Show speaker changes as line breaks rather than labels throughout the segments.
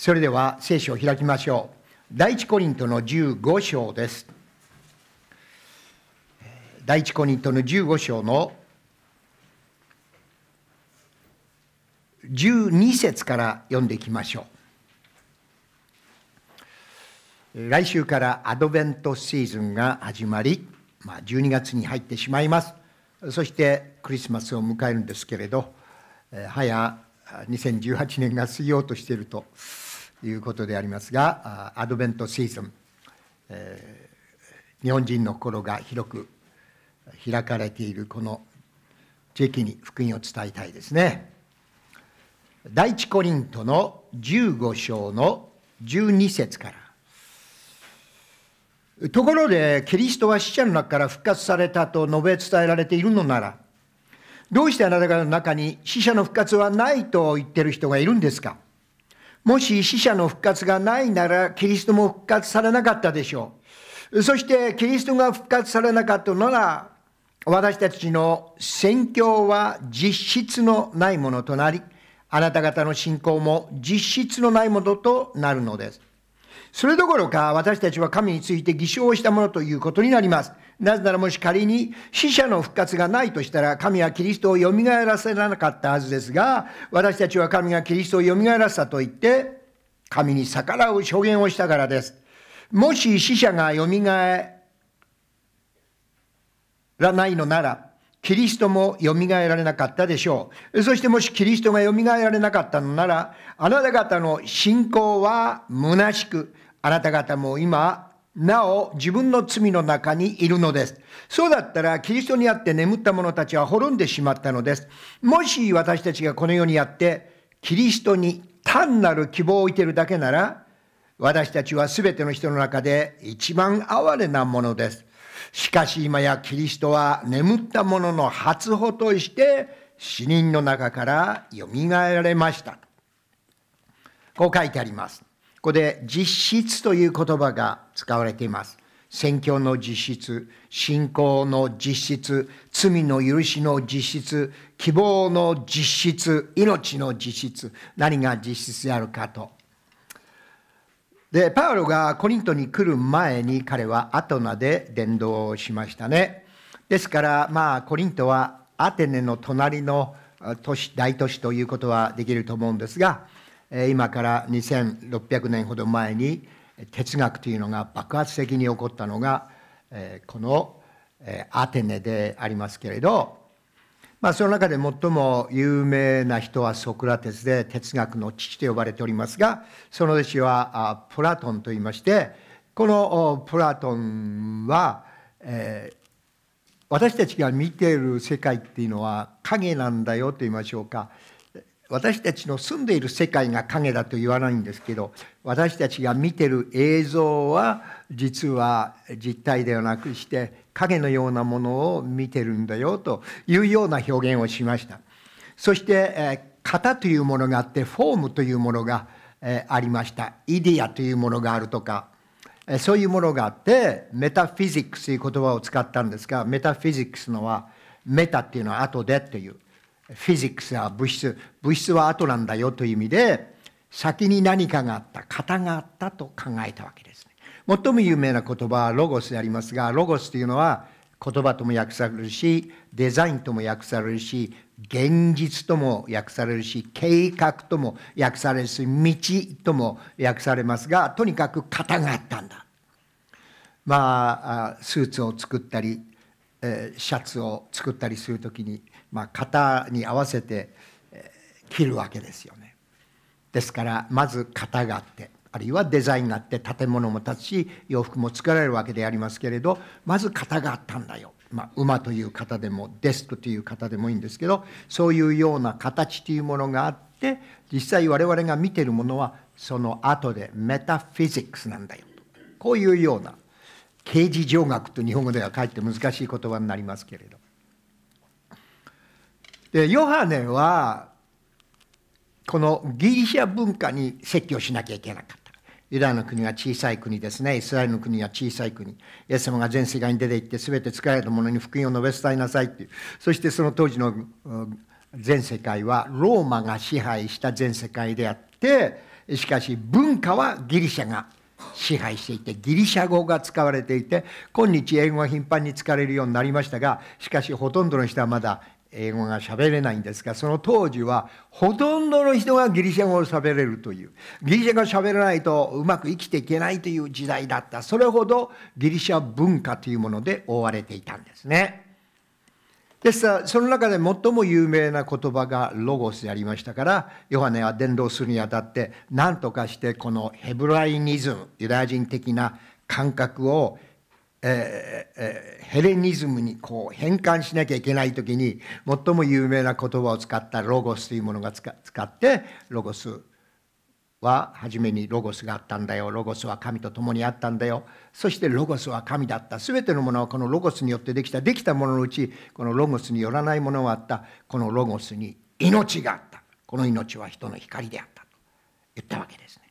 それでは聖書を開きましょう。第一コリントの15章です。第一コリントの15章の12節から読んでいきましょう。来週からアドベントシーズンが始まり、まあ、12月に入ってしまいます。そしてクリスマスを迎えるんですけれど、早2018年が過ぎようとしていると。いうことでありますが、アドベントシーズン、えー、日本人の心が広く開かれているこの時期に福音を伝えたいですね。第一コリントの15章の12節から。ところで、キリストは死者の中から復活されたと述べ伝えられているのなら、どうしてあなた方の中に死者の復活はないと言ってる人がいるんですかもし死者の復活がないなら、キリストも復活されなかったでしょう。そして、キリストが復活されなかったなら、私たちの宣教は実質のないものとなり、あなた方の信仰も実質のないものとなるのです。それどころか、私たちは神について偽証をしたものということになります。なぜならもし仮に死者の復活がないとしたら神はキリストをよみがえらせなかったはずですが私たちは神がキリストをよみがえらせたと言って神に逆らう証言をしたからです。もし死者がよみがえらないのならキリストもよみがえられなかったでしょう。そしてもしキリストがよみがえられなかったのならあなた方の信仰は虚しくあなた方も今なお自分の罪の中にいるのです。そうだったら、キリストにあって眠った者たちは滅んでしまったのです。もし私たちがこの世にあって、キリストに単なる希望を置いているだけなら、私たちは全ての人の中で一番哀れなものです。しかし今やキリストは眠った者の初歩として死人の中からよみがえられました。こう書いてあります。ここで実質という言葉が使われています。宣教の実質、信仰の実質、罪の許しの実質、希望の実質、命の実質、何が実質であるかと。で、パウロがコリントに来る前に彼はアトナで伝道をしましたね。ですから、まあ、コリントはアテネの隣の都市、大都市ということはできると思うんですが、今から2600年ほど前に哲学というのが爆発的に起こったのがこのアテネでありますけれど、まあ、その中で最も有名な人はソクラテスで哲学の父と呼ばれておりますがその弟子はプラトンといいましてこのプラトンは、えー、私たちが見ている世界っていうのは影なんだよと言いましょうか私たちの住んでいる世界が影だと言わないんですけど私たちが見てる映像は実は実体ではなくして影のようなものを見てるんだよというような表現をしましたそして、え型というものがあってフォームというものが、ありましたイディアというものがあるとか、えそういうものがあってメタフィジックスという言葉を使ったんですがメタフィジックスのはメタっていうのは後でという。フィジックスは物質物質は後なんだよという意味で先に何かがあった型があったと考えたわけですね最も有名な言葉はロゴスでありますがロゴスというのは言葉とも訳されるしデザインとも訳されるし現実とも訳されるし計画とも訳されるし道とも訳されますがとにかく型があったんだまあスーツを作ったりシャツを作ったりする時にまあ、型に合わせて切るわけですよね。ですからまず型があってあるいはデザインがあって建物も建つし洋服も作られるわけでありますけれどまず型があったんだよ。まあ、馬という型でもデストという型でもいいんですけどそういうような形というものがあって実際我々が見てるものはその後でメタフィジックスなんだよこういうような刑事上学と日本語ではかえって難しい言葉になりますけれどでヨハネはこのギリシャ文化に説教しなきゃいけなかった。ユダヤの国は小さい国ですね。イスラエルの国は小さい国。イエス様が全世界に出て行って全て使えるものに福音を述べ伝えなさいっていう。そしてその当時の全世界はローマが支配した全世界であって、しかし文化はギリシャが支配していてギリシャ語が使われていて今日英語は頻繁に使われるようになりましたがしかしほとんどの人はまだ英語が喋れないんですがその当時はほとんどの人がギリシャ語を喋れるというギリシャ語を喋らないとうまく生きていけないという時代だったそれほどギリシャ文化というもので覆われていたんですね。ですからその中で最も有名な言葉がロゴスでありましたからヨハネは伝道するにあたって何とかしてこのヘブライニズムユダヤ人的な感覚をえーえー、ヘレニズムにこう変換しなきゃいけない時に最も有名な言葉を使ったロゴスというものが使ってロゴスは初めにロゴスがあったんだよロゴスは神と共にあったんだよそしてロゴスは神だった全てのものはこのロゴスによってできたできたもののうちこのロゴスによらないものはあったこのロゴスに命があったこの命は人の光であったと言ったわけですね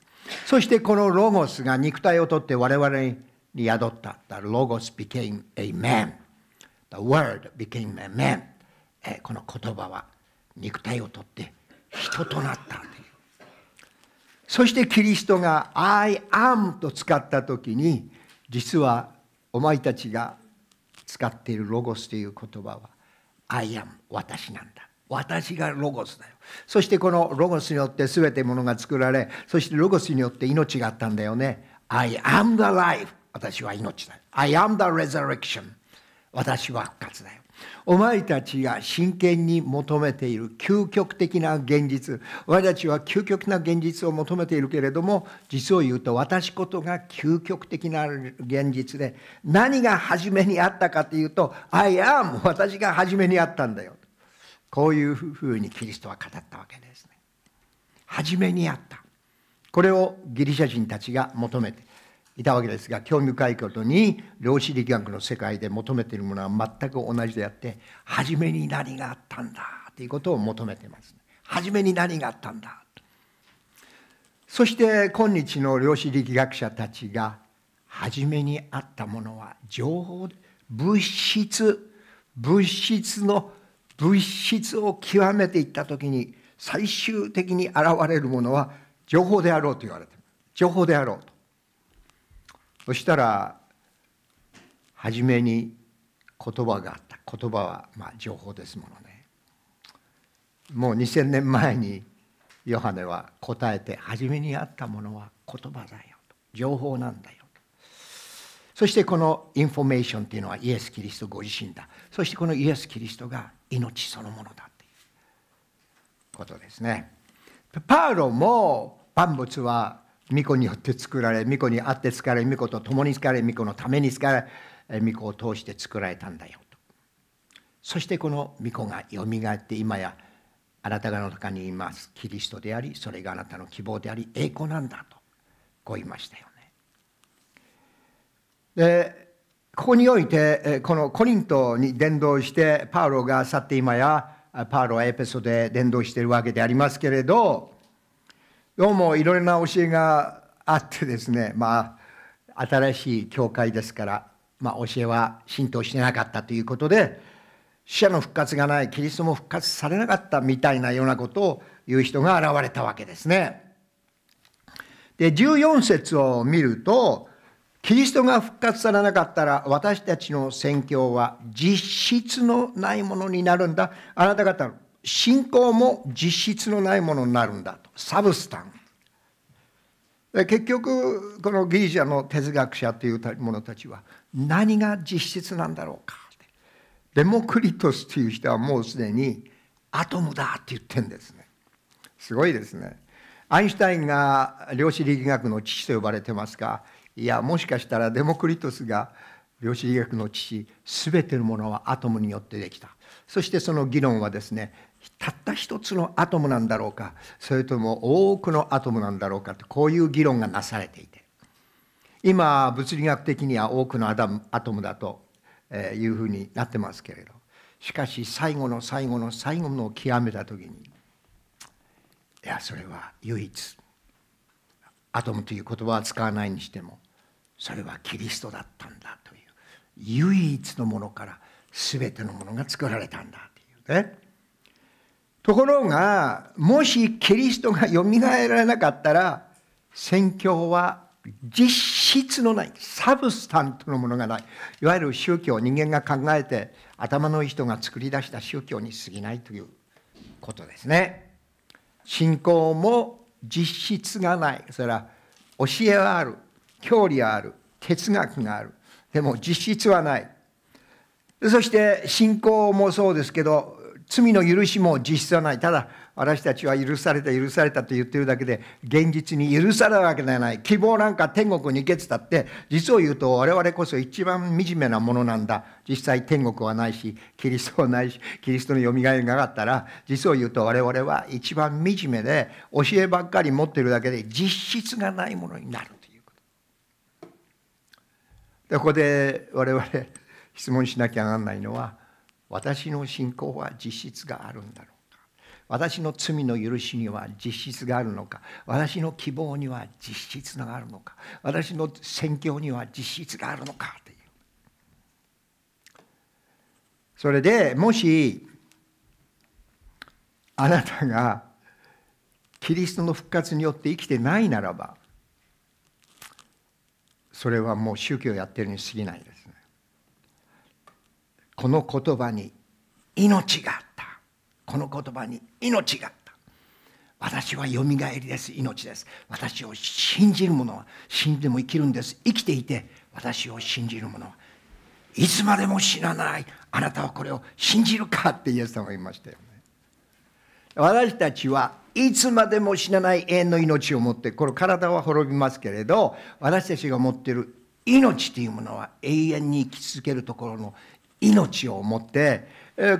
そしてこのロゴスが肉体をとって我々にに宿った。t h e logos became a man. The word became a man. えこの言葉は肉体をとって人となったという。そしてキリストが I am と使った時に実はお前たちが使っているロゴスという言葉は I am 私なんだ。私がロゴスだよ。そしてこのロゴスによって全てものが作られ、そしてロゴスによって命があったんだよね。I am the life. 私は命だよ。I am the resurrection. 私は復活だよ。お前たちが真剣に求めている究極的な現実私たちは究極な現実を求めているけれども実を言うと私ことが究極的な現実で何が初めにあったかというと「I am」私が初めにあったんだよこういうふうにキリストは語ったわけですね。初めにあったこれをギリシャ人たちが求めていたわけですが興味深いことに量子力学の世界で求めているものは全く同じであって初めに何があったんだということを求めています。初めに何があったんだそして今日の量子力学者たちが初めにあったものは情報物質物質の物質を極めていった時に最終的に現れるものは情報であろうと言われてる情報であろうとそしたら初めに言葉があった言葉はまあ情報ですものねもう2,000年前にヨハネは答えて初めにあったものは言葉だよと情報なんだよとそしてこのインフォメーションっていうのはイエス・キリストご自身だそしてこのイエス・キリストが命そのものだっていうことですねパウロも万物は巫女によって作られ巫女にあって疲れ巫女と共にられ巫女のためにられ巫女を通して作られたんだよとそしてこの巫女がよみがえって今やあなた方の中にいますキリストでありそれがあなたの希望であり栄光なんだとこう言いましたよね。でここにおいてこのコリントに伝道してパウロが去って今やパウロはエペソで伝道しているわけでありますけれどどうもいろいろな教えがあってですね、まあ、新しい教会ですから、まあ、教えは浸透してなかったということで、死者の復活がない、キリストも復活されなかったみたいなようなことを言う人が現れたわけですね。で、14節を見ると、キリストが復活されなかったら私たちの宣教は実質のないものになるんだ。あなた方の信仰も実質のないものになるんだと。サブスタンで結局このギリシャの哲学者という者たちは何が実質なんだろうかデモクリトスという人はもうすでにアトムだって言ってるんですねすごいですねアインシュタインが量子力学の父と呼ばれてますがいやもしかしたらデモクリトスが量子力学の父全てのものはアトムによってできたそしてその議論はですねたった一つのアトムなんだろうかそれとも多くのアトムなんだろうかってこういう議論がなされていて今物理学的には多くのアトムだというふうになってますけれどしかし最後の最後の最後のを極めた時にいやそれは唯一アトムという言葉は使わないにしてもそれはキリストだったんだという唯一のものから全てのものが作られたんだというね。ところが、もしキリストがよみがえられなかったら、宣教は実質のない、サブスタントのものがない。いわゆる宗教、人間が考えて、頭のいい人が作り出した宗教に過ぎないということですね。信仰も実質がない。それは教えはある、教理はある、哲学がある。でも実質はない。そして信仰もそうですけど、罪の許しも実質はない。ただ、私たちは許された、許されたと言ってるだけで、現実に許されるわけではない。希望なんか天国に行けつたって、実を言うと我々こそ一番惨めなものなんだ。実際天国はないし、キリストはないし、キリストの蘇りがなかったら、実を言うと我々は一番惨めで、教えばっかり持ってるだけで実質がないものになるということ。でここで我々質問しなきゃなんないのは、私の信仰は実質があるんだろうか私の罪の許しには実質があるのか私の希望には実質があるのか私の宣教には実質があるのかというそれでもしあなたがキリストの復活によって生きてないならばそれはもう宗教をやってるに過ぎないですこの言葉に命があったこの言葉に命があった私はよみがえりです命です私を信じる者は死んでも生きるんです生きていて私を信じる者はいつまでも死なないあなたはこれを信じるかってイエス様は言いましたよね私たちはいつまでも死なない永遠の命を持ってこれ体は滅びますけれど私たちが持っている命というものは永遠に生き続けるところの命を持って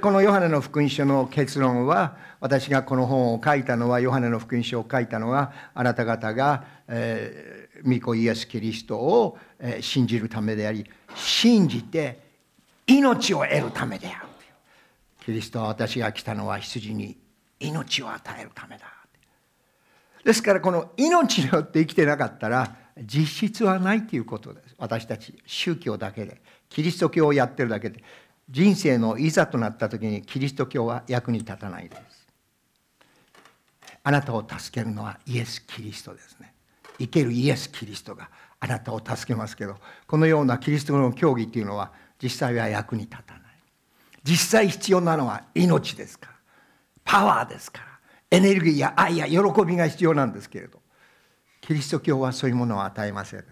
このヨハネの福音書の結論は私がこの本を書いたのはヨハネの福音書を書いたのはあなた方が、えー、巫女イエス・キリストを、えー、信じるためであり信じて命を得るためであるキリストは私が来たのは羊に命を与えるためだですからこの命によって生きてなかったら実質はないということです私たち宗教だけでキリスト教をやってるだけで人生のいざとなった時にキリスト教は役に立たないですあなたを助けるのはイエス・キリストですね生けるイエス・キリストがあなたを助けますけどこのようなキリストの教義っていうのは実際は役に立たない実際必要なのは命ですからパワーですからエネルギーや愛や喜びが必要なんですけれどキリスト教はそういうものを与えませんね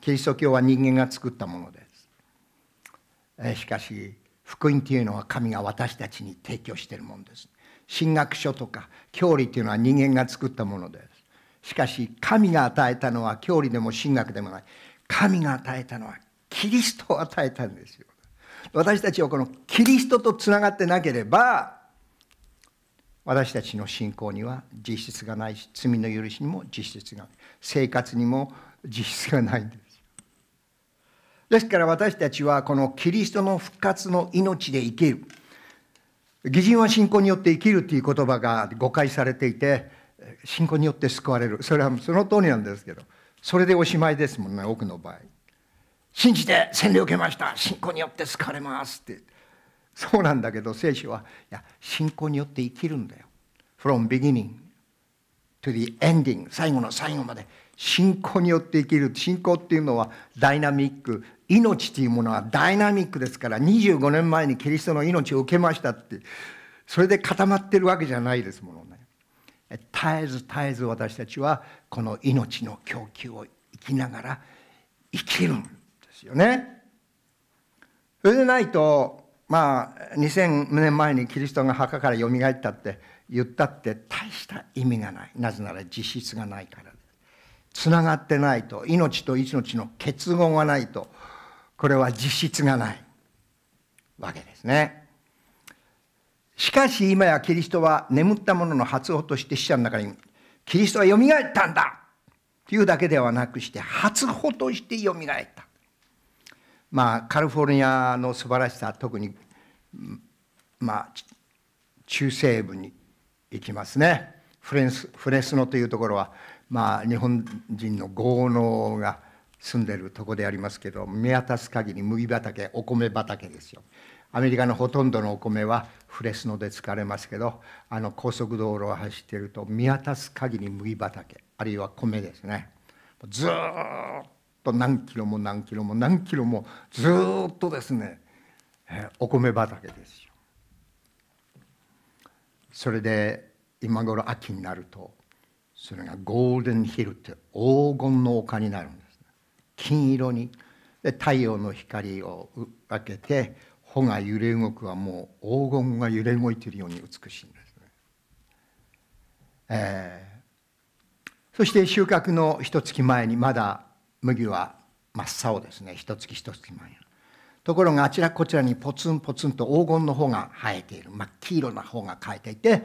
キリスト教は人間が作ったものでしかし福音というのは神が私たちに提供しているものです。神学書とか教理というのは人間が作ったものです。しかし神が与えたのは教理でも神学でもない。神が与えたのはキリストを与えたんですよ。私たちはこのキリストとつながってなければ私たちの信仰には実質がないし罪の許しにも実質がない生活にも実質がないんです。ですから私たちはこのキリストの復活の命で生きる。義人は信仰によって生きるという言葉が誤解されていて、信仰によって救われる。それはその通りなんですけど、それでおしまいですもんね、多くの場合。信じて洗礼を受けました。信仰によって救われますって。そうなんだけど、聖書は、いや、信仰によって生きるんだよ。from beginning to the ending 最後の最後まで信仰によって生きる信仰っていうのはダイナミック命というものはダイナミックですから25年前にキリストの命を受けましたってそれで固まってるわけじゃないですものね絶えず絶えず私たちはこの命の供給を生きながら生きるんですよねそれでないとまあ2000年前にキリストが墓からよみがえったって言ったって大した意味がないなぜなら実質がないからつながってないと命と命の結合がないとこれは実質がないわけですねしかし今やキリストは眠った者の発音として死者の中にキリストはよみがえったんだというだけではなくして初歩としてよみがえったまあカリフォルニアの素晴らしさ特にまあ中西部に行きますねフレンスフレスノというところはまあ、日本人の豪農が住んでるとこでありますけど見渡す限り麦畑お米畑ですよ。アメリカのほとんどのお米はフレスノで疲れますけどあの高速道路を走ってると見渡す限り麦畑あるいは米ですねずっと何キロも何キロも何キロもずっとですねお米畑ですよ。それで今頃秋になるとそれがゴールデンヒルって黄金の丘になるんです、金色にで太陽の光を分けて穂が揺れ動くはもう黄金が揺れ動いているように美しいんですね、えー、そして収穫の一月前にまだ麦は真っ青ですね一月一月前ところがあちらこちらにポツンポツンと黄金の方が生えている真っ黄色な方が生えていて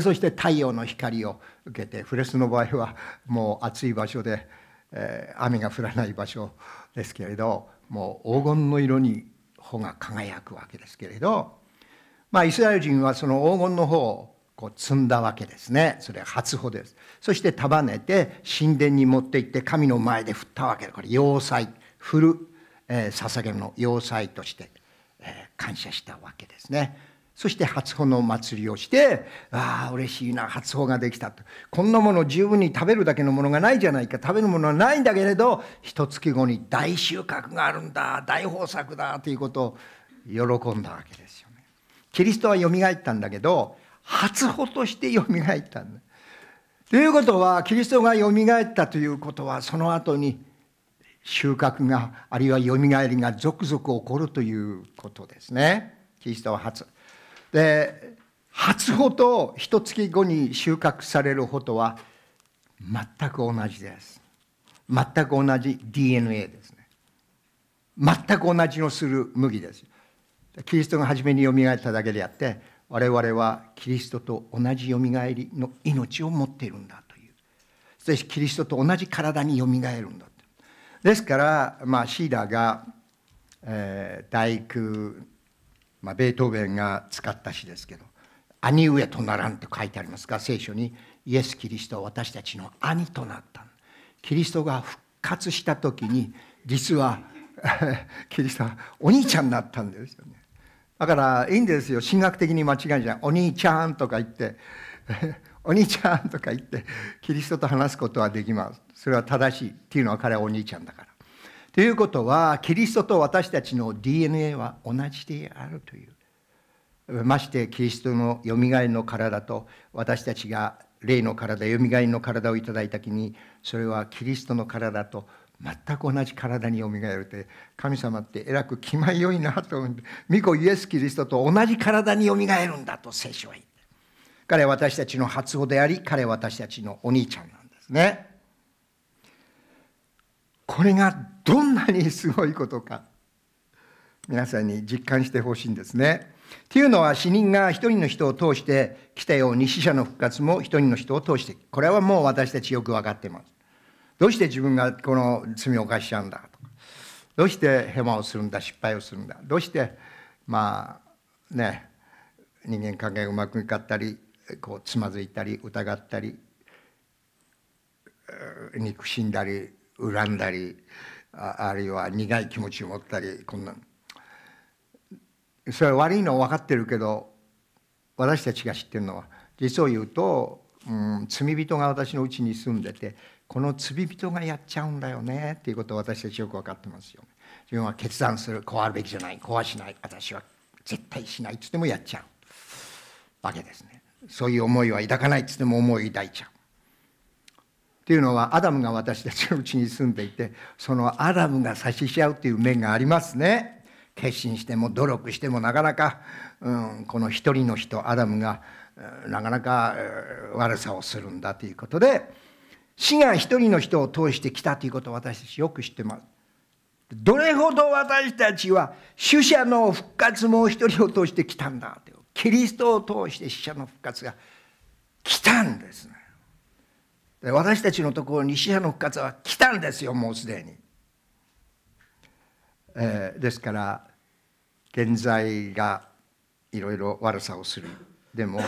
そして太陽の光を受けてフレスの場合はもう暑い場所で、えー、雨が降らない場所ですけれどもう黄金の色に穂が輝くわけですけれど、まあ、イスラエル人はその黄金の穂をこう積んだわけですねそれは初穂ですそして束ねて神殿に持って行って神の前で振ったわけでこれ要塞振るえ捧げの要塞として、え感謝したわけですね。そして初穂の祭りをして、ああ、嬉しいな、初穂ができたと。こんなもの十分に食べるだけのものがないじゃないか、食べるものはないんだけれど、一月後に大収穫があるんだ、大豊作だということを喜んだわけですよね。キリストはよみがえったんだけど、初穂としてよみがえったんだ。ということは、キリストがよみがえったということは、その後に収穫があるいはよみがえりが続々起こるということですねキリストは初で初穂と一月後に収穫される穂とは全く同じです全く同じ DNA ですね全く同じのする麦ですキリストが初めによみがえっただけであって我々はキリストと同じよみがえりの命を持っているんだというそしてキリストと同じ体によみがえるんだですから、まあ、シーラが、えー、大工、まあ、ベートーベンが使った詩ですけど「兄上とならん」と書いてありますが聖書にイエス・キリストは私たちの兄となったキリストが復活した時に実は キリストはお兄ちゃんになったんですよねだからいいんですよ神学的に間違いじゃないお兄ちゃんとか言って「お兄ちゃん」とか言ってキリストと話すことはできますそれは正しいっていうのは彼はお兄ちゃんだから。ということはキリストと私たちの DNA は同じであるというましてキリストのよみがえりの体と私たちが霊の体よみがえりの体をいただいた時にそれはキリストの体と全く同じ体によみがえるって神様ってえらく気前よいなと思って御子イエス・キリストと同じ体によみがえるんだと聖書は言った。彼は私たちの初子であり、彼は私たちのお兄ちゃんなんですね。これがどんなにすごいことか、皆さんに実感してほしいんですね。っていうのは死人が一人の人を通して来たように死者の復活も一人の人を通してこれはもう私たちよく分かってますどうして自分がこの罪を犯しちゃうんだとかどうしてヘマをするんだ失敗をするんだどうしてまあね人間関係がうまくいかったりこうつまずいたり疑ったり憎しんだり恨んだりあるいは苦い気持ちを持ったりこんなそれは悪いのは分かってるけど私たちが知ってるのは実を言うと、うん、罪人が私のうちに住んでてこの罪人がやっちゃうんだよねっていうことを私たちよく分かってますよ。自分は決断するこうあるべきじゃないこうはしない私は絶対しないっつってもやっちゃうわけですね。そういう思いは抱かないっつっても思い抱いちゃう。というのはアダムが私たちのうちに住んでいてそのアダムが差しし合うという面がありますね。決心しても努力してもなかなか、うん、この一人の人アダムがなかなか悪さをするんだということで死が一人の人を通してきたということを私たちよく知ってます。どれほど私たちは主者の復活もう一人を通してきたんだキリストを通して死者の復活が来たんですねで私たちのところに死者の復活は来たんですよもうすでに、えー、ですから現在がいろいろ悪さをするでも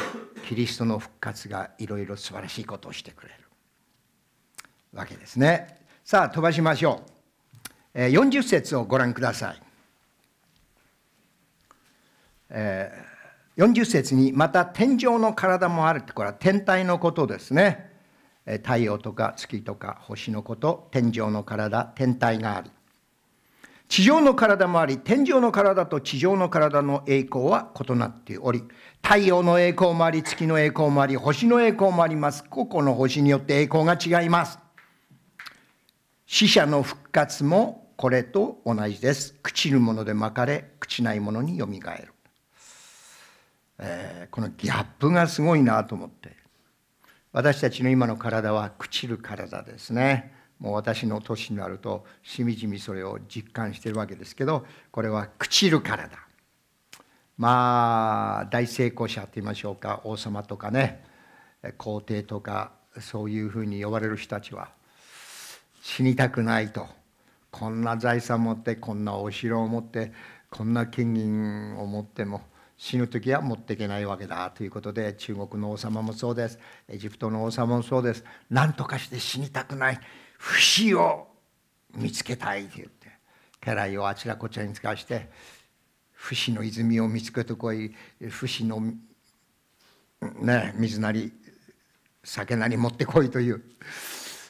キリストの復活がいろいろ素晴らしいことをしてくれるわけですねさあ飛ばしましょう40節をご覧ください、えー40節にまた天上の体もあるってこれは天体のことですね太陽とか月とか星のこと天上の体天体があり地上の体もあり天上の体と地上の体の栄光は異なっており太陽の栄光もあり月の栄光もあり星の栄光もあります個々の星によって栄光が違います死者の復活もこれと同じです朽ちるものでまかれ朽ちないものによみがえるえー、このギャップがすごいなと思って私たちの今の体は朽ちる体ですねもう私の年になるとしみじみそれを実感してるわけですけどこれは朽ちる体まあ大成功者って言いましょうか王様とかね皇帝とかそういうふうに呼ばれる人たちは死にたくないとこんな財産持ってこんなお城を持ってこんな金銀を持っても死ぬ時は持っていけないわけだということで中国の王様もそうですエジプトの王様もそうです何とかして死にたくない不死を見つけたいと言って家来をあちらこちらに使わして不死の泉を見つけてこい不死の、ね、水なり酒なり持ってこいという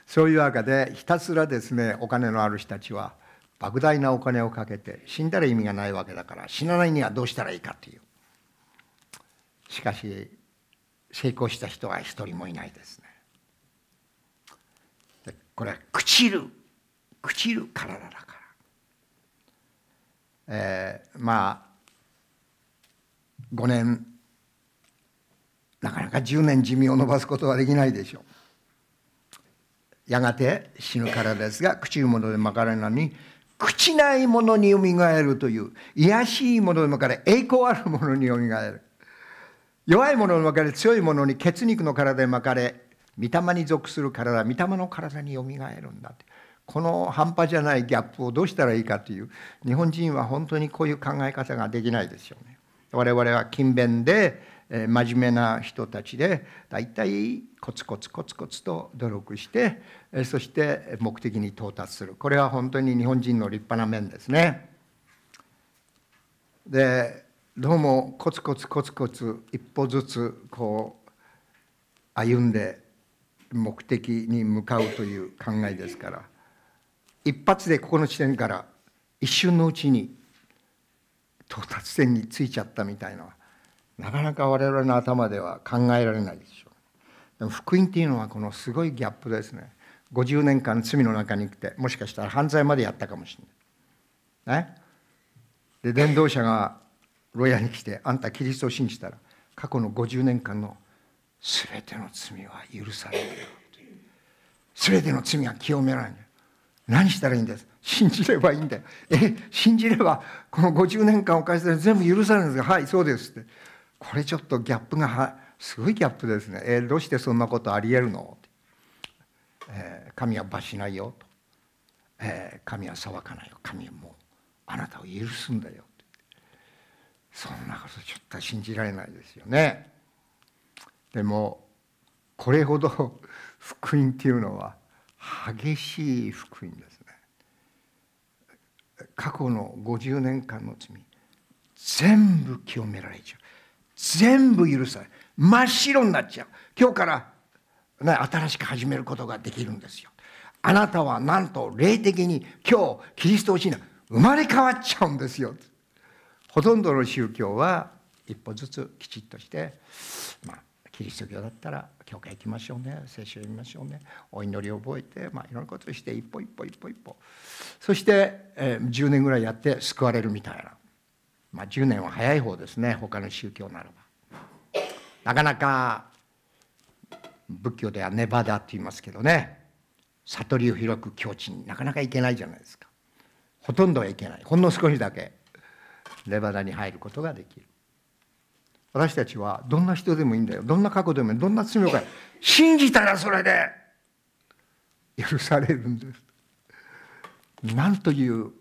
そういうわけでひたすらですねお金のある人たちは莫大なお金をかけて死んだら意味がないわけだから死なないにはどうしたらいいかというしかし成功した人は一人もいないですねこれは朽ちる朽ちる体だから、えー、まあ5年なかなか10年寿命を延ばすことはできないでしょうやがて死ぬからですが朽ちるものでまかれなのに朽ちないものによみがえるという卑しいものでもから栄光あるものによみがえる弱いものに巻かれ強いものに血肉の体に巻かれ御霊に属する体御霊の体によみがえるんだってこの半端じゃないギャップをどうしたらいいかという日本人は本当にこういう考え方ができないですよね。我々は勤勉で、え真面目な人たちでだいたいコツコツコツコツと努力して、えそして目的に到達するこれは本当に日本人の立派な面ですね。でどうもコツコツコツコツ一歩ずつこう歩んで目的に向かうという考えですから一発でここの地点から一瞬のうちに到達点についちゃったみたいななかなか我々の頭では考えられないでしょう。でも福音っていうのはこのすごいギャップですね。50年間罪の中に来てもしかしたら犯罪までやったかもしれない。ね、で伝道者が牢屋に来てあんたキリストを信じたら過去の50年間の全ての罪は許されるよ全ての罪は清められない何したらいいんです信じればいいんだよえ信じればこの50年間犯したら全部許されるんですかはいそうですってこれちょっとギャップがすごいギャップですねえどうしてそんなことありえるの、えー、神は罰しないよと、えー、神は裁かないよ神はもうあなたを許すんだよそんなことちょっと信じられないですよね。でもこれほど福音っていうのは激しい福音ですね。過去の50年間の罪全部清められちゃう全部許され真っ白になっちゃう今日から、ね、新しく始めることができるんですよ。あなたはなんと霊的に今日キリストを信じ生まれ変わっちゃうんですよ。ほとんどの宗教は一歩ずつきちっとして、まあ、キリスト教だったら教会行きましょうね聖書読みましょうねお祈りを覚えて、まあ、いろんなことをして一歩一歩一歩一歩そして、えー、10年ぐらいやって救われるみたいな、まあ、10年は早い方ですね他の宗教ならば。なかなか仏教ではネバダって言いますけどね悟りを広く境地になかなか行けないじゃないですかほとんどはいけないほんの少しだけレバダに入ることができる私たちはどんな人でもいいんだよどんな過去でもいいどんな罪をか信じたらそれで許されるんですなんというギ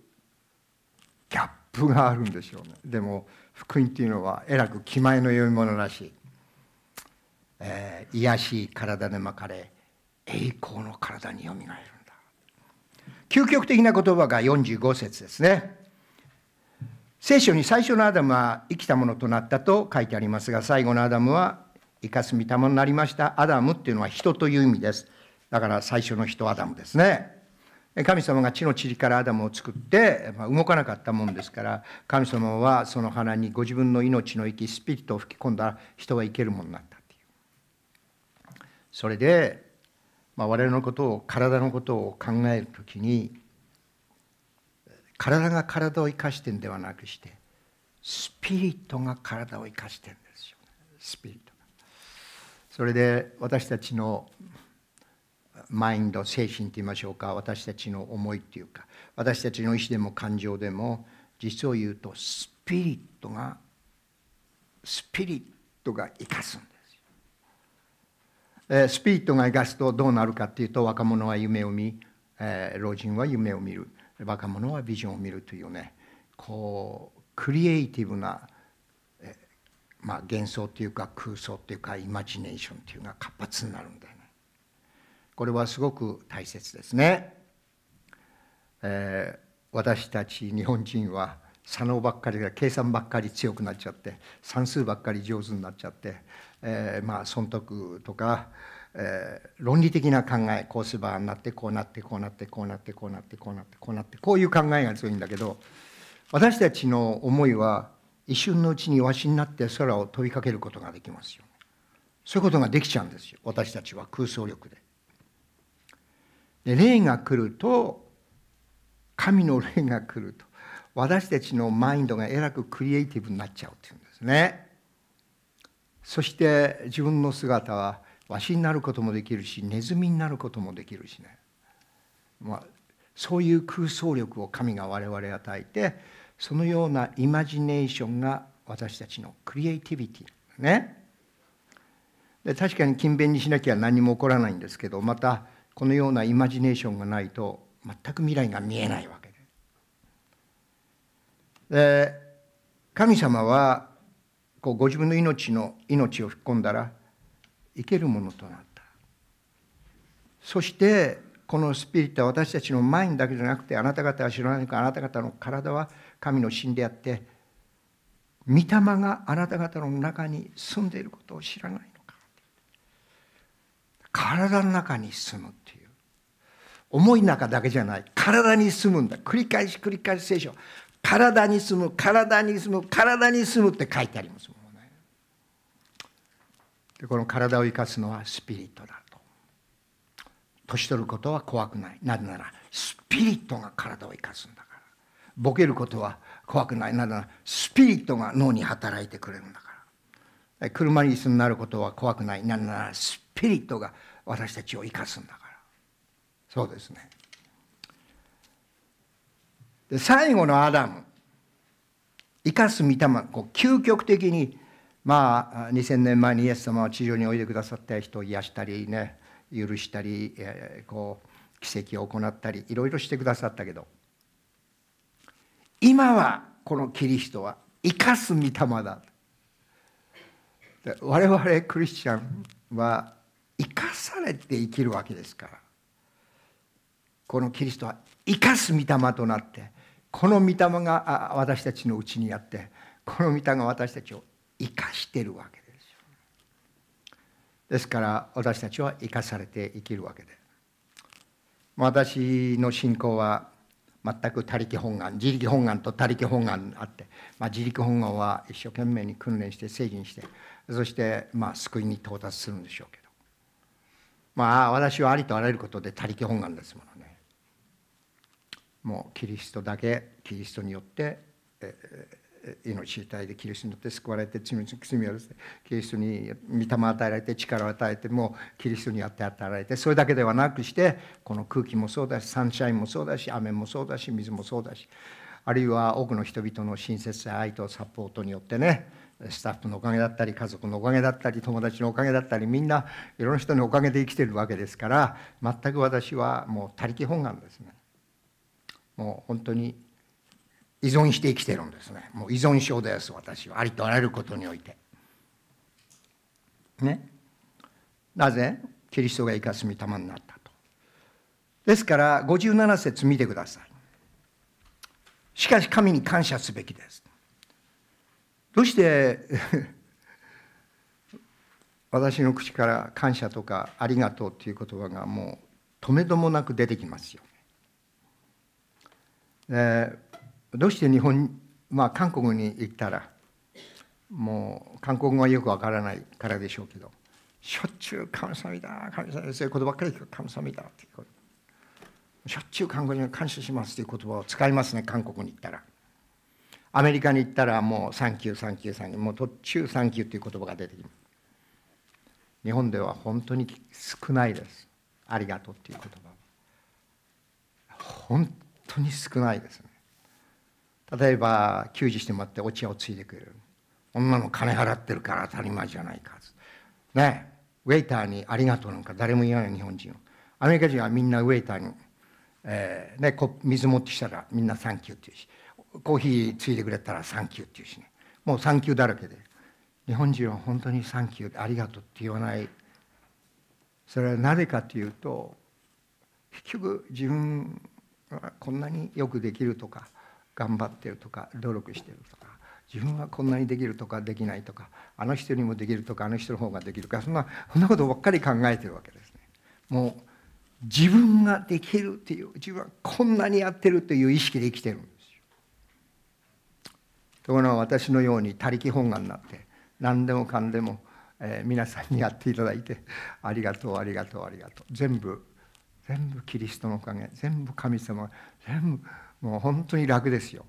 ャップがあるんでしょうねでも福音っていうのはえらく気前の良いものらしい、えー、癒しい体で巻かれ栄光の体によみがえるんだ究極的な言葉が45節ですね聖書に最初のアダムは生きたものとなったと書いてありますが、最後のアダムは生かす御霊になりました。アダムっていうのは人という意味です。だから最初の人アダムですね。神様が地の塵からアダムを作って、まあ、動かなかったもんですから神様はその鼻にご自分の命の息スピリットを吹き込んだ人は生けるものになったっていうそれで、まあ、我々のことを体のことを考える時に体が体を生かしてんではなくしてスピリットが体を生かしてんですよ、ね、スピリットがそれで私たちのマインド精神と言いましょうか私たちの思いっていうか私たちの意思でも感情でも実を言うとスピリットがスピリットが生かすんですえスピリットが生かすとどうなるかっていうと若者は夢を見、え老人は夢を見る若者はビジョンを見るというねこうクリエイティブな、えまあ、幻想というか空想というかイマジネーションというのが活発になるんだよね。これはすごく大切ですね。えー、私たち日本人は左脳ばっかりが計算ばっかり強くなっちゃって算数ばっかり上手になっちゃって、えー、まあ損得とか、えー、論理的な考えこうすればなってこうなってこうなってこうなってこうなってこうなってこうなってこういう考えが強いんだけど私たちの思いは一瞬のうちにわしになって空を飛びかけることができますよ、ね、そういうことができちゃうんですよ私たちは空想力で。で霊が来ると神の霊が来ると私たちのマインドがえらくクリエイティブになっちゃうっていうんですね。そして自分の姿はわしになることもできるしネズミになることもできるしね、まあ、そういう空想力を神が我々与えてそのようなイマジネーションが私たちのクリエイティビティねで確かに勤勉にしなきゃ何も起こらないんですけどまたこのようなイマジネーションがないと全く未来が見えないわけで。で神様はこうご自分の命の命を吹っ込んだら生けるものとなったそしてこのスピリットは私たちのマインだけじゃなくてあなた方は知らないかあなた方の体は神の神であって御霊があなた方の中に住んでいることを知らないのか体の中に住むっていう思い中だけじゃない体に住むんだ繰り返し繰り返し聖書体に住む体に住む体に住むって書いてありますもんでこの体を生かすのはスピリットだと年取ることは怖くないなぜならスピリットが体を生かすんだからボケることは怖くないなぜならスピリットが脳に働いてくれるんだから車に椅子になることは怖くないなぜならスピリットが私たちを生かすんだからそうですねで最後のアダム生かす御霊こう究極的にまあ、2000年前にイエス様は地上においでくださって人を癒したりね許したり、えー、こう奇跡を行ったりいろいろしてくださったけど今はこのキリストは生かす御霊だ我々クリスチャンは生かされて生きるわけですからこのキリストは生かす御霊となってこの御霊が私たちのうちにあってこの御霊が私たちを生かしてるわけですですから私たちは生かされて生きるわけで私の信仰は全く他力本願自力本願と他力本願あって、まあ、自力本願は一生懸命に訓練して成人してそしてまあ救いに到達するんでしょうけどまあ私はありとあらゆることで他力本願ですものねもうキリストだけキリストによって、えー、命主体でキリストによって救われて罪をですねキリストに御霊を与えられて力を与えてもキリストによって与えられてそれだけではなくしてこの空気もそうだしサンシャインもそうだし雨もそうだし水もそうだしあるいは多くの人々の親切や愛とサポートによってねスタッフのおかげだったり家族のおかげだったり友達のおかげだったりみんないろんな人のおかげで生きてるわけですから全く私はもう他力本願ですねもう本当に依存して生きてるんですねもう依存症です私はありとあらゆることにおいてねなぜキリストが生かす御霊になったとですから57節見てくださいしかし神に感謝すべきですどうして 私の口から感謝とかありがとうっていう言葉がもうとめどもなく出てきますよ、ね。えー、どうして日本、まあ、韓国に行ったらもう韓国語はよくわからないからでしょうけどしょっちゅう「神様だ神様そういうことばっかり聞く神様だ」っていうことしょっちゅう韓国に感謝しますという言葉を使いますね韓国に行ったらアメリカに行ったらもう「サンキューサンキューサンキュー」もう途中「サンキュー」という言葉が出てきます日本では本当に少ないですありがとうっていう言葉本当に少ないです例えば給仕してもらってお茶をついでくれる女の金払ってるから当たり前じゃないかねウェイターに「ありがとう」なんか誰も言わない日本人アメリカ人はみんなウェイターに、えーね、水持ってきたらみんな「サンキュー」って言うしコーヒーついでくれたら「サンキュー」って言うしねもう「サンキュー」だらけで日本人は本当に「サンキュー」ありがとうって言わないそれはなぜかというと結局自分はこんなによくできるとか頑張ってるとか努力してるとか自分はこんなにできるとかできないとかあの人にもできるとかあの人の方ができるかそんなそんなことばっかり考えてるわけですね。もう自分ができるっていう自分はこんなにやってるという意識で生きてるんですよ。ところが私のように他力本願になって何でもかんでも、えー、皆さんにやっていただいてありがとうありがとうありがとう全部全部キリストのおかげ全部神様全部もう本当に楽ですよ。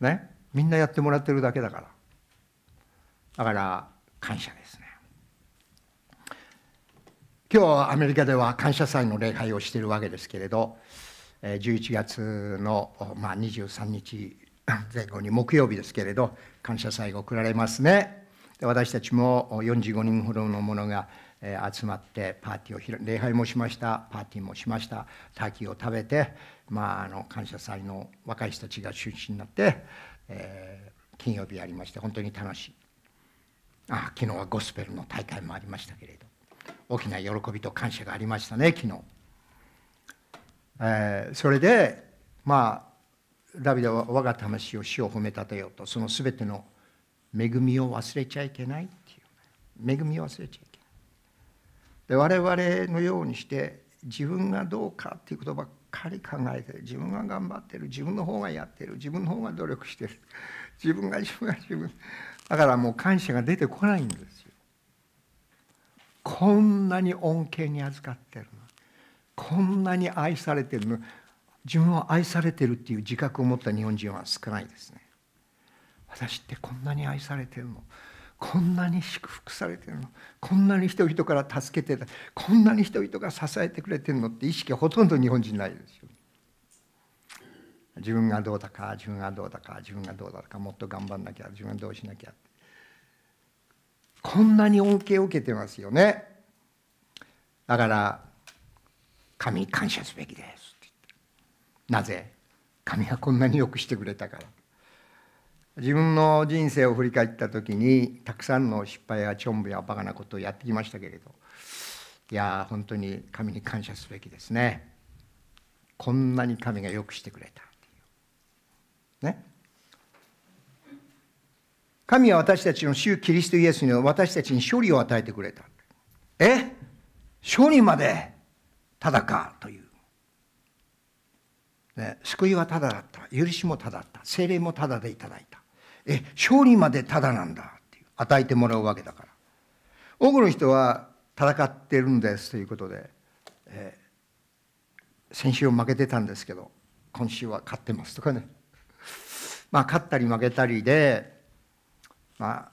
ねみんなやってもらってるだけだから。だから感謝ですね。今日アメリカでは感謝祭の礼拝をしているわけですけれど11月の、まあ、23日前後に木曜日ですけれど感謝祭が送られますねで私たちも45人ほどの者が集まってパーティーを礼拝もしましたパーティーもしましたターキーを食べてまあ、あの感謝祭の若い人たちが中心になって、えー、金曜日ありまして本当に楽しいあ昨日はゴスペルの大会もありましたけれど大きな喜びと感謝がありましたね昨日、えー、それでまあダビデは我が魂を死を褒めたてようとその全ての恵みを忘れちゃいけないっていう恵みを忘れちゃいけないで我々のようにして自分がどうかっていうことばっかり考えてる自分が頑張ってる自分の方がやってる自分の方が努力してる自分が自分が自分だからもう感謝が出てこないんですよ。こんなに恩恵に預かってるのこんなに愛されてるの自分を愛されてるっていう自覚を持った日本人は少ないですね。私ってこんなに愛されてるのこんなに祝福されてるのこんなに人々から助けてたこんなに人々が支えてくれてるのって意識はほとんど日本人ないですよ。自分がどうだか自分がどうだか自分がどうだかもっと頑張んなきゃ自分がどうしなきゃこんなに恩恵を受けてますよね。だから神感謝すべきですなぜ神がこんなによくしてくれたから自分の人生を振り返った時にたくさんの失敗やちょんぶやバカなことをやってきましたけれどいや本当に神に感謝すべきですねこんなに神がよくしてくれたね神は私たちの主キリストイエスに私たちに処理を与えてくれたえ処理までただかというね、救いはただだった許しもただだった精霊もただでいただいたえ勝利までただなんだっていう与えてもらうわけだから多くの人は戦ってるんですということで、えー、先週負けてたんですけど今週は勝ってますとかね まあ勝ったり負けたりでまあ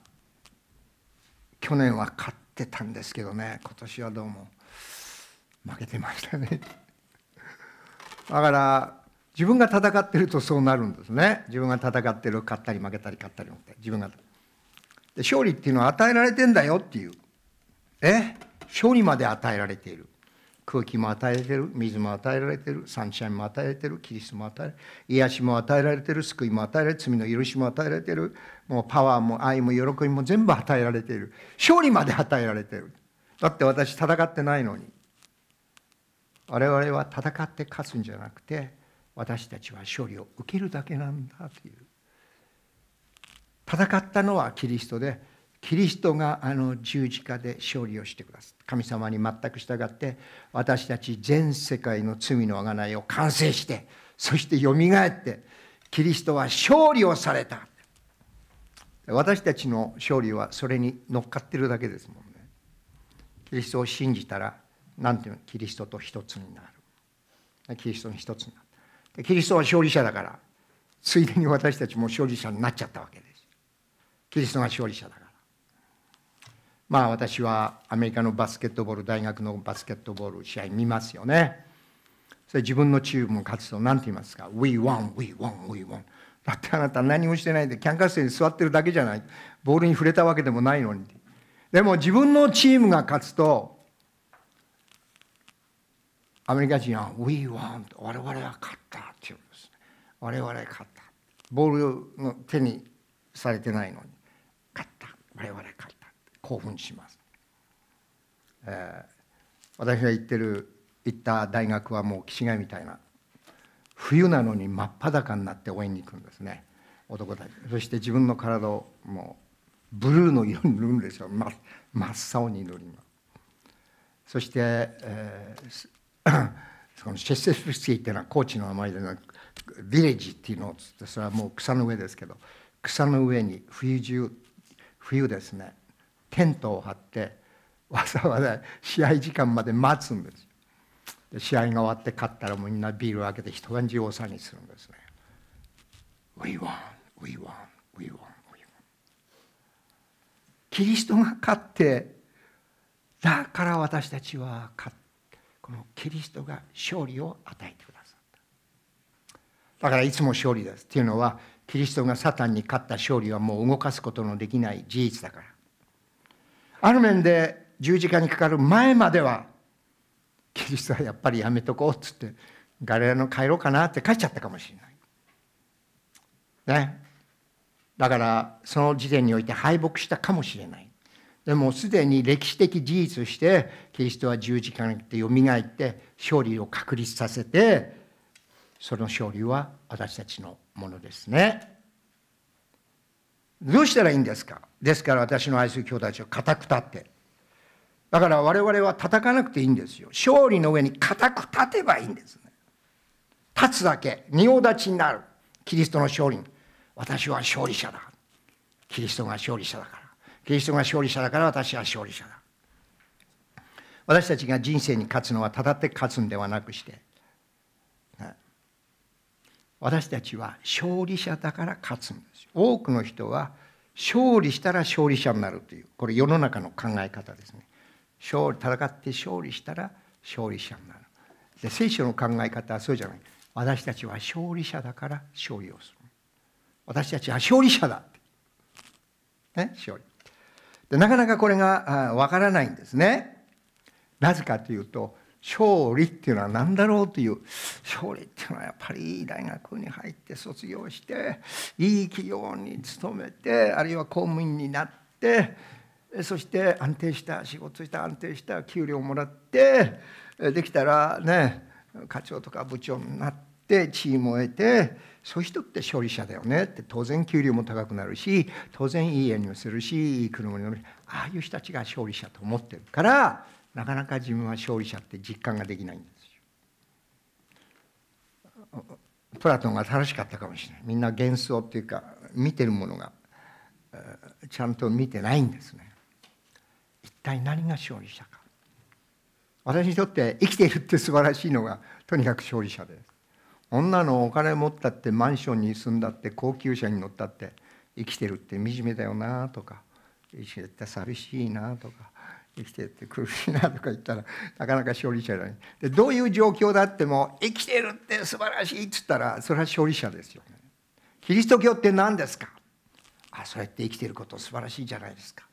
去年は勝ってたんですけどね今年はどうも負けてましたね だから自分が戦ってるとそうなるんですね自分が戦ってる勝ったり負けたり勝ったり負けたり自分がで勝利っていうのは与えられてんだよっていうえ勝利まで与えられている空気も与えられてる水も与えられてるサンシャインも与えられてるキリストも与えられる癒しも与えられてる救いも与えられる罪の許しも与えられてるもうパワーも愛も喜びも全部与えられている勝利まで与えられてるだって私戦ってないのに我々は戦って勝つんじゃなくて私たちは勝利を受けるだけなんだという戦ったのはキリストでキリストがあの十字架で勝利をしてください神様に全く従って私たち全世界の罪の贖いを完成してそしてよみがえってキリストは勝利をされた私たちの勝利はそれに乗っかってるだけですもんねキリストを信じたら何ていうのキリストと一つになるキリストの一つになるキリストは勝利者だから、ついでに私たちも勝利者になっちゃったわけです。キリストが勝利者だから。まあ私はアメリカのバスケットボール、大学のバスケットボール試合見ますよね。それ自分のチームも勝つと何て言いますか ?We won, we won, we won. だってあなた何もしてないでキャンカスに座ってるだけじゃない。ボールに触れたわけでもないのに。でも自分のチームが勝つとアメリカ人は「We want」我々は勝ったって言うんです、ね、我々は勝ったボールの手にされてないのに勝った我々は勝った興奮します、えー、私が行ってる行った大学はもう岸貝みたいな冬なのに真っ裸になって応援に行くんですね男たちそして自分の体をもうブルーの色に塗るんですよ真っ青に塗りますそして、えー、そのシェスフスキーっていうのは高知の名前でなヴィレッジっていうのをつってそれはもう草の上ですけど草の上に冬中冬ですねテントを張ってわざわざ試合時間まで待つんですで試合が終わって勝ったらみんなビールを開けて一晩中大騒ぎするんですね We won, we won, we won, we won キリストが勝ってだから私たちは勝ったこのキリストが勝利を与えてくださっただからいつも勝利ですっていうのはキリストがサタンに勝った勝利はもう動かすことのできない事実だからある面で十字架にかかる前まではキリストはやっぱりやめとこうっつってガレラの帰ろうかなって帰っちゃったかもしれないねだからその時点において敗北したかもしれないでもすでに歴史的事実としてキリストは十字架によってよみがえって勝利を確立させてその勝利は私たちのものですね。どうしたらいいんですかですから私の愛する兄弟たちは固く立ってだから我々は叩かなくていいんですよ勝利の上に固く立てばいいんですね立つだけ仁王立ちになるキリストの勝利に私は勝利者だキリストが勝利者だからキリストが勝利者だから私は勝利者だ。私たちが人生に勝つのはただって勝つんではなくして、私たちは勝利者だから勝つんです多くの人は勝利したら勝利者になるというこれ世の中の考え方ですね勝利戦って勝利したら勝利者になるで聖書の考え方はそうじゃない私たちは勝利者だから勝利をする私たちは勝利者だってね勝利でなかなかこれがわからないんですね。なぜかというと勝利っていうのは何だろうという勝利っていうのはやっぱりいい大学に入って卒業していい企業に勤めてあるいは公務員になってそして安定した仕事した安定した給料をもらってできたらね課長とか部長になってチームを得てそういう人って勝利者だよねって当然給料も高くなるし当然いい家にもするしいい車に乗るああいう人たちが勝利者と思ってるからなかなか自分は勝利者って実感ができないんですよ。プラトンが正しかったかもしれないみんな幻想っていうか見てるものがちゃんと見てないんですね。一体何が勝利者か私にとって生きているって素晴らしいのがとにかく勝利者で女のお金持ったってマンションに住んだって高級車に乗ったって生きてるって惨めだよなとか生きてって寂しいなとか生きてって苦しいなとか言ったらなかなか勝利者じないでどういう状況だっても生きてるって素晴らしいっつったらそれは勝利者ですよね。キリスト教って何ですかあそうやって生きてること素晴らしいじゃないですか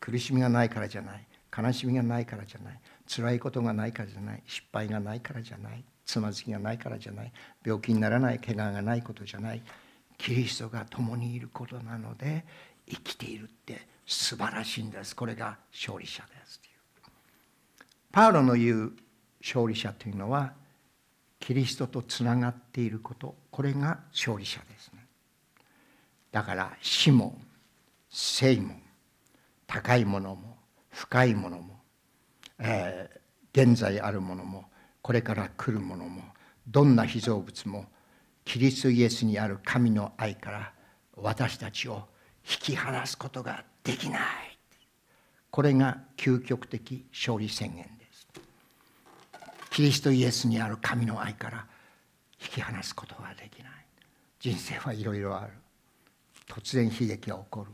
苦しみがないからじゃない悲しみがないからじゃない辛いことがないからじゃない失敗がないからじゃないつまずきがないからじゃない病気にならない怪我がないことじゃないキリストが共にいることなので生きているって素晴らしいんですこれが勝利者ですパウロの言う勝利者というのはキリストとつながっていることこれが勝利者ですねだから死も生も高いものも深いものも、えー、現在あるものもこれから来るものもどんな被造物もキリストイエスにある神の愛から私たちを引き離すことができないこれが究極的勝利宣言ですキリストイエスにある神の愛から引き離すことはできない人生はいろいろある突然悲劇が起こる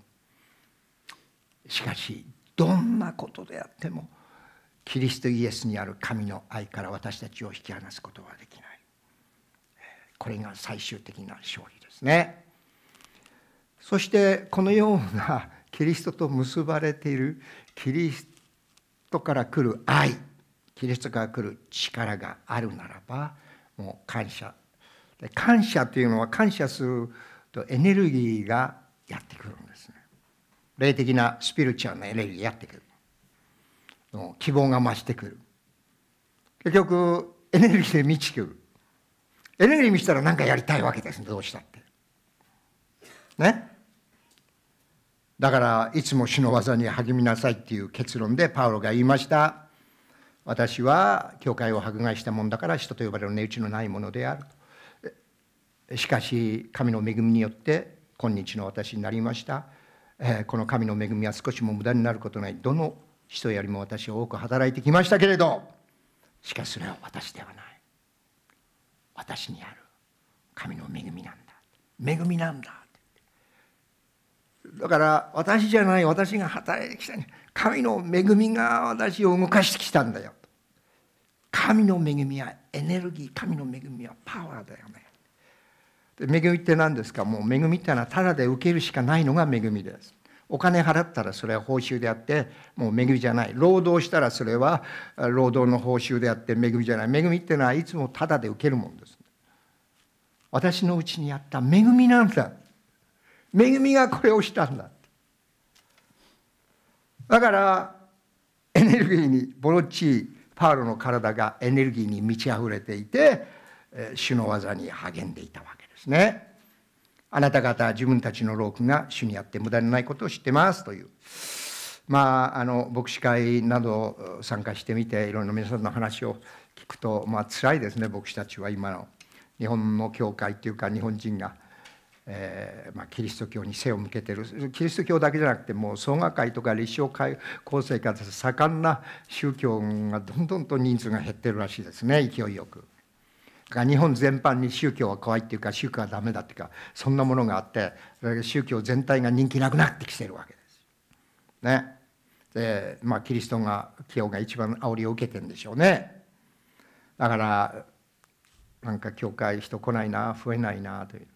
しかしどんなことであってもキリストイエスにある神の愛から私たちを引き離すことはできないこれが最終的な勝利ですねそしてこのようなキリストと結ばれているキリストから来る愛キリストから来る力があるならばもう感謝感謝というのは感謝するとエネルギーがやってくるんですね霊的なスピリチュアルなエネルギーやってくるの希望が増してくる結局エネルギーで満ちてくるエネルギー満ちたら何かやりたいわけですどうしたってねだからいつも死の技に励みなさいっていう結論でパウロが言いました私は教会を迫害したもんだから人と呼ばれる値打ちのないものであるしかし神の恵みによって今日の私になりました、えー、この神の恵みは少しも無駄になることないどの人よりも私は多く働いてきましたけれどしかしそれは私ではない私にある神の恵みなんだ恵みなんだだから私じゃない私が働いてきた神の恵みが私を動かしてきたんだよ神の恵みはエネルギー神の恵みはパワーだよねで恵みって何ですかもう恵みってのはただで受けるしかないのが恵みですお金払ったらそれは報酬であってもう恵みじゃない労働したらそれは労働の報酬であって恵みじゃない恵みっていうのはいつもただで受けるもんです私のうちにあった恵みなんだ恵みがこれをしたんだだからエネルギーにボロッチパウロの体がエネルギーに満ち溢れていて主の技に励んでいたわけですね。あなた方自分たちの労苦が主にあって無駄のないことを知ってますという。まあ、あの牧師会など参加してみていろんな皆さんの話を聞くと、まあ辛いですね牧師たちは今の日本の教会というか日本人が、えーまあ、キリスト教に背を向けてるキリスト教だけじゃなくてもう創価会とか立正会構成から盛んな宗教がどんどんと人数が減ってるらしいですね勢いよく。が日本全般に宗教は怖いっていうか宗教はダメだっていうかそんなものがあって宗教全体が人気なくなってきてるわけです。ね。でまあキリストが教が一番煽りを受けてるんでしょうね。だからなんか教会人来ないな増えないなという。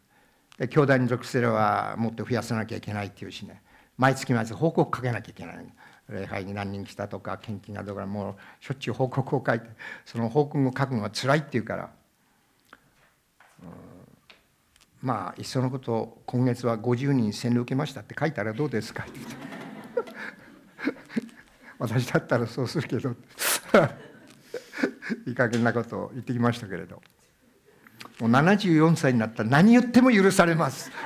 で教団に属すればもっと増やさなきゃいけないっていうしね毎月毎月報告かけなきゃいけない。礼拝に何人来たとか献金がどうかもうしょっちゅう報告を書いてその報告を書くのが辛いっていうからまあいっそのこと今月は50人洗礼受けましたって書いたらどうですか 私だったらそうするけど いい加減なことを言ってきましたけれどもう74歳になったら何言っても許されます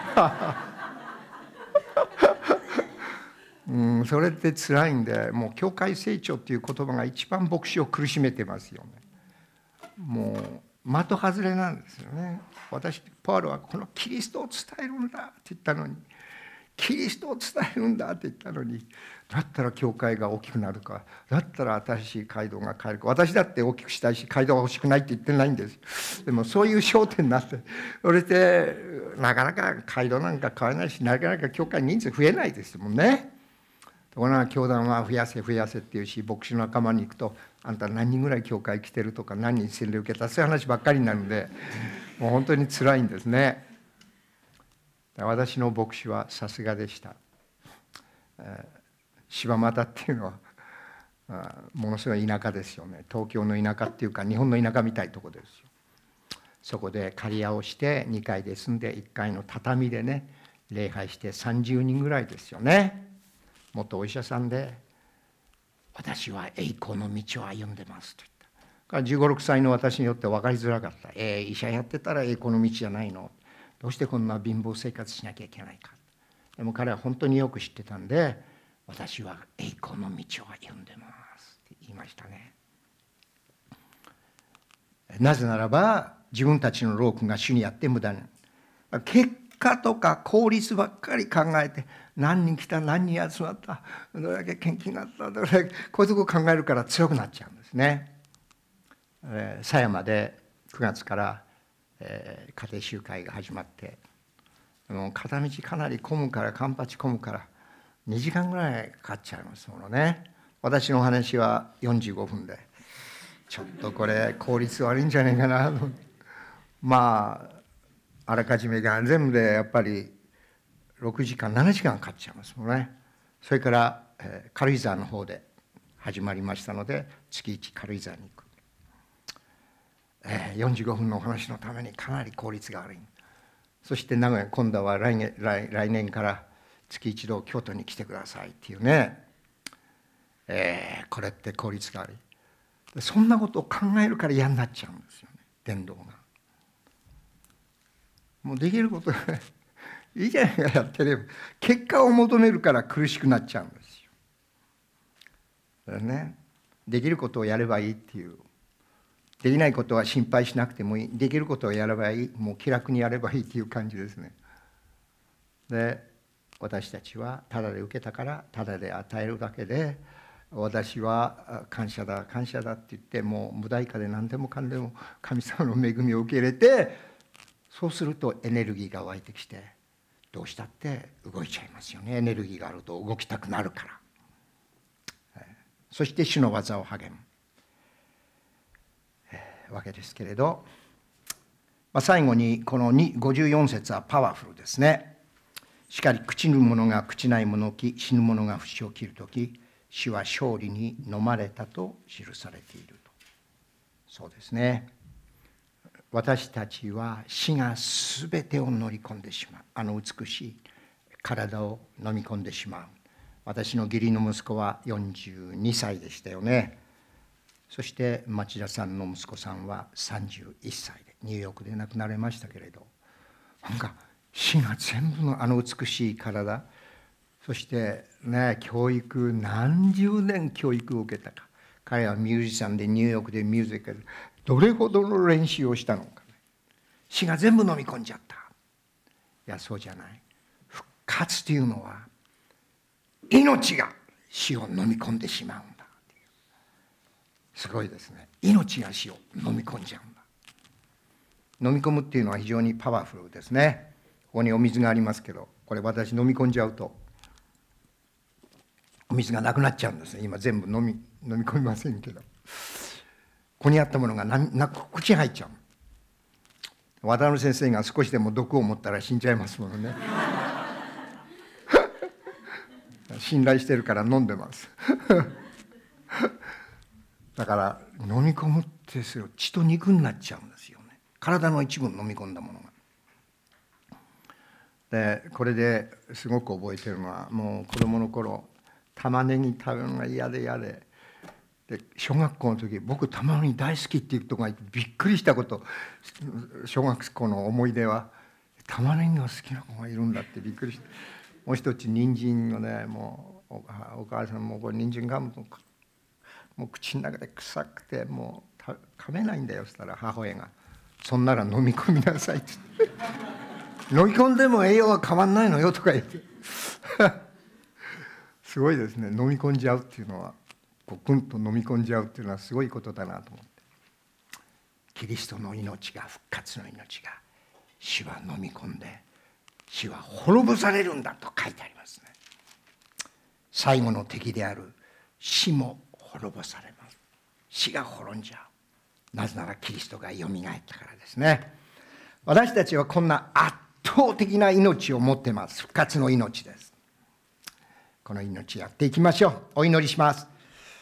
うんそれって辛いんでもう教会成長っていう言葉が一番牧師を苦しめてますよねもう的外れなんですよね私パウロはこのキリストを伝えるんだって言ったのにキリストを伝えるんだって言ったのにだったら教会が大きくなるかだったら新しい街道が変えるか私だって大きくしたいし街道が欲しくないって言ってないんですでもそういう焦点になってそれでなかなか街道なんか変わらないしなかなか教会人数増えないですもんねところが教団は増やせ増やせっていうし牧師の仲間に行くとあんた何人ぐらい教会来てるとか何人洗礼受けたそういう話ばっかりなのでもう本当につらいんですね。私の牧師はさすがでした。えー、柴又っていうのはものすごい田舎ですよね東京の田舎っていうか日本の田舎みたいとこですよ。そこで借り家をして2階で住んで1階の畳でね礼拝して30人ぐらいですよね。もっとお医者さんで「私は栄光の道を歩んでます」と言ったから1 5 6歳の私によって分かりづらかった「えー、医者やってたら栄光の道じゃないの」どうしてこんな貧乏生活しなきゃいけないかでも彼は本当によく知ってたんで「私は栄光の道を歩んでます」って言いましたね。なぜならば自分たちの労苦が主にあって無駄に結果とか効率ばっかり考えて何人来た何人集まったどれだけ献金があったどれだけこういうとこ考えるから強くなっちゃうんですね。えー、狭山で9月から、えー、家庭集会が始まってもう片道かなり混むからカンパチ混むから2時間ぐらいかかっちゃいますものね私のお話は45分でちょっとこれ効率悪いんじゃないかなとまああらかじめが全部でやっぱり6時間7時間かかっちゃいますもんねそれから、えー、軽井沢の方で始まりましたので月1軽井沢に行く、えー、45分のお話のためにかなり効率が悪いそして名古屋今度は来年来来年から月一度京都に来てくださいっていうね、えー、これって効率が悪いそんなことを考えるから嫌になっちゃうんですよね伝道がもうできることが いいじゃないかやってれば結果を求めるから苦しくなっちゃうんですよ。だねできることをやればいいっていうできないことは心配しなくてもいいできることをやればいいもう気楽にやればいいっていう感じですね。で私たちはただで受けたからただで与えるだけで私は感謝だ感謝だって言ってもう無代化で何でもかんでも神様の恵みを受け入れてそうするとエネルギーが湧いてきてどうしたって動いちゃいますよねエネルギーがあると動きたくなるから、そして主の技を励む、わけですけれど、ま最後にこの54節はパワフルですねしかり朽ちぬ者が朽ちない者をき死ぬ者が節を切る時死は勝利に飲まれたと記されているとそうですね私たちは死が全てを乗り込んでしまうあの美しい体を飲み込んでしまう私の義理の息子は42歳でしたよねそして町田さんの息子さんは31歳でニューヨークで亡くなられましたけれどなんか死が全部のあの美しい体そしてね教育何十年教育を受けたか彼はミュージシャンでニューヨークでミュージカルどれほどの練習をしたのか、死が全部飲み込んじゃったいやそうじゃない復活というのは命が死を飲み込んでしまうんだすごいですね命が死を飲み込んじゃうんだ飲み込むっていうのは非常にパワフルですねここにお水がありますけどこれ私飲み込んじゃうとお水がなくなっちゃうんですね今全部飲み飲み込みませんけど。ここにあったものがなな口に入っちゃう渡辺先生が少しでも毒を持ったら死んじゃいますものね信頼してるから飲んでますだから飲み込むってすよ血と肉になっちゃうんですよね体の一部に飲み込んだものがでこれですごく覚えてるのはもう子供の頃玉ねぎ食べるのが嫌で嫌でで小学校の時僕たまに大好きっていうとこがびっくりしたこと小学校の思い出は玉ねぎが好きな子がいるんだってびっくりしてもう一つ人参をねもうお母さんもこれ人参がもう口の中で臭くてもう噛めないんだよっしったら母親が「そんなら飲み込みなさい」って飲み込んでも栄養は変わんないのよ」とか言って すごいですね飲み込んじゃうっていうのは。こうぐんと飲み込んじゃうっていうのはすごいことだなと思ってキリストの命が復活の命が死は飲み込んで死は滅ぼされるんだと書いてありますね最後の敵である死も滅ぼされます死が滅んじゃうなぜならキリストがよみがえったからですね私たちはこんな圧倒的な命を持ってます復活の命ですこの命やっていきましょうお祈りします